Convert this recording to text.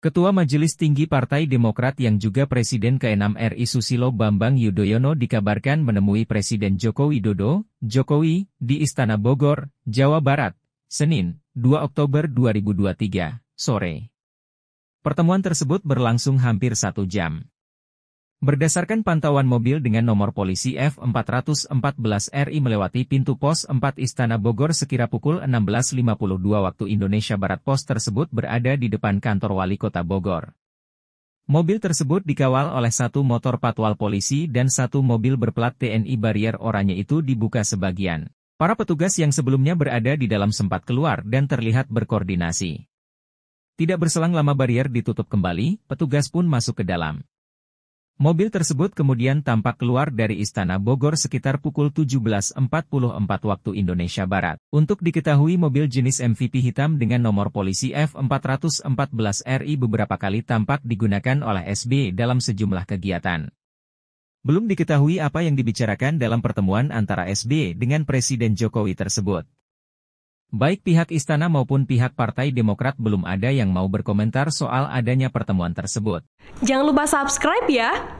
Ketua Majelis Tinggi Partai Demokrat yang juga Presiden ke-6 RI Susilo Bambang Yudhoyono dikabarkan menemui Presiden Joko Widodo, Jokowi, di Istana Bogor, Jawa Barat, Senin, 2 Oktober 2023, sore. Pertemuan tersebut berlangsung hampir satu jam. Berdasarkan pantauan mobil dengan nomor polisi F414RI melewati pintu pos 4 Istana Bogor sekira pukul 16.52 waktu Indonesia Barat pos tersebut berada di depan kantor wali kota Bogor. Mobil tersebut dikawal oleh satu motor patwal polisi dan satu mobil berplat TNI barier oranye itu dibuka sebagian. Para petugas yang sebelumnya berada di dalam sempat keluar dan terlihat berkoordinasi. Tidak berselang lama barier ditutup kembali, petugas pun masuk ke dalam. Mobil tersebut kemudian tampak keluar dari Istana Bogor sekitar pukul 17.44 waktu Indonesia Barat. Untuk diketahui mobil jenis MVP hitam dengan nomor polisi F414RI beberapa kali tampak digunakan oleh SB dalam sejumlah kegiatan. Belum diketahui apa yang dibicarakan dalam pertemuan antara SB dengan Presiden Jokowi tersebut. Baik pihak istana maupun pihak Partai Demokrat belum ada yang mau berkomentar soal adanya pertemuan tersebut. Jangan lupa subscribe ya!